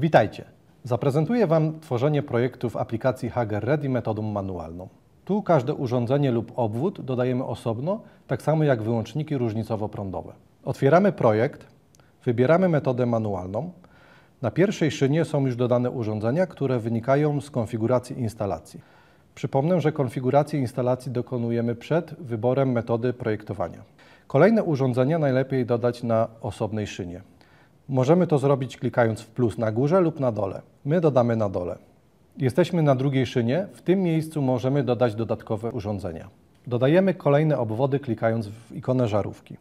Witajcie. Zaprezentuję Wam tworzenie projektów aplikacji Hager Ready metodą manualną. Tu każde urządzenie lub obwód dodajemy osobno, tak samo jak wyłączniki różnicowo-prądowe. Otwieramy projekt, wybieramy metodę manualną. Na pierwszej szynie są już dodane urządzenia, które wynikają z konfiguracji instalacji. Przypomnę, że konfiguracji instalacji dokonujemy przed wyborem metody projektowania. Kolejne urządzenia najlepiej dodać na osobnej szynie. Możemy to zrobić klikając w plus na górze lub na dole. My dodamy na dole. Jesteśmy na drugiej szynie. W tym miejscu możemy dodać dodatkowe urządzenia. Dodajemy kolejne obwody klikając w ikonę żarówki.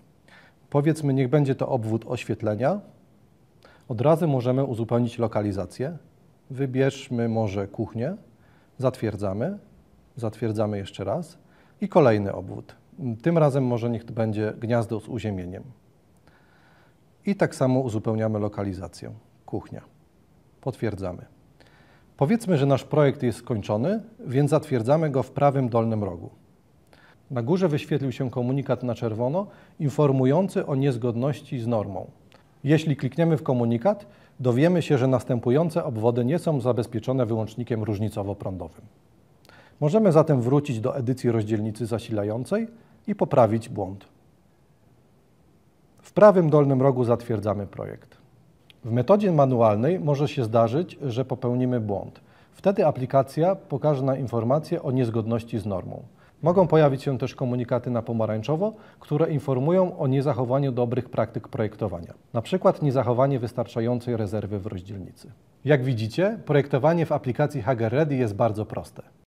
Powiedzmy, niech będzie to obwód oświetlenia. Od razu możemy uzupełnić lokalizację. Wybierzmy może kuchnię. Zatwierdzamy. Zatwierdzamy jeszcze raz. I kolejny obwód. Tym razem może niech to będzie gniazdo z uziemieniem. I tak samo uzupełniamy lokalizację. Kuchnia. Potwierdzamy. Powiedzmy, że nasz projekt jest skończony, więc zatwierdzamy go w prawym dolnym rogu. Na górze wyświetlił się komunikat na czerwono informujący o niezgodności z normą. Jeśli klikniemy w komunikat, dowiemy się, że następujące obwody nie są zabezpieczone wyłącznikiem różnicowo-prądowym. Możemy zatem wrócić do edycji rozdzielnicy zasilającej i poprawić błąd prawym dolnym rogu zatwierdzamy projekt. W metodzie manualnej może się zdarzyć, że popełnimy błąd. Wtedy aplikacja pokaże nam informację o niezgodności z normą. Mogą pojawić się też komunikaty na pomarańczowo, które informują o niezachowaniu dobrych praktyk projektowania, na przykład niezachowanie wystarczającej rezerwy w rozdzielnicy. Jak widzicie, projektowanie w aplikacji Hager Ready jest bardzo proste.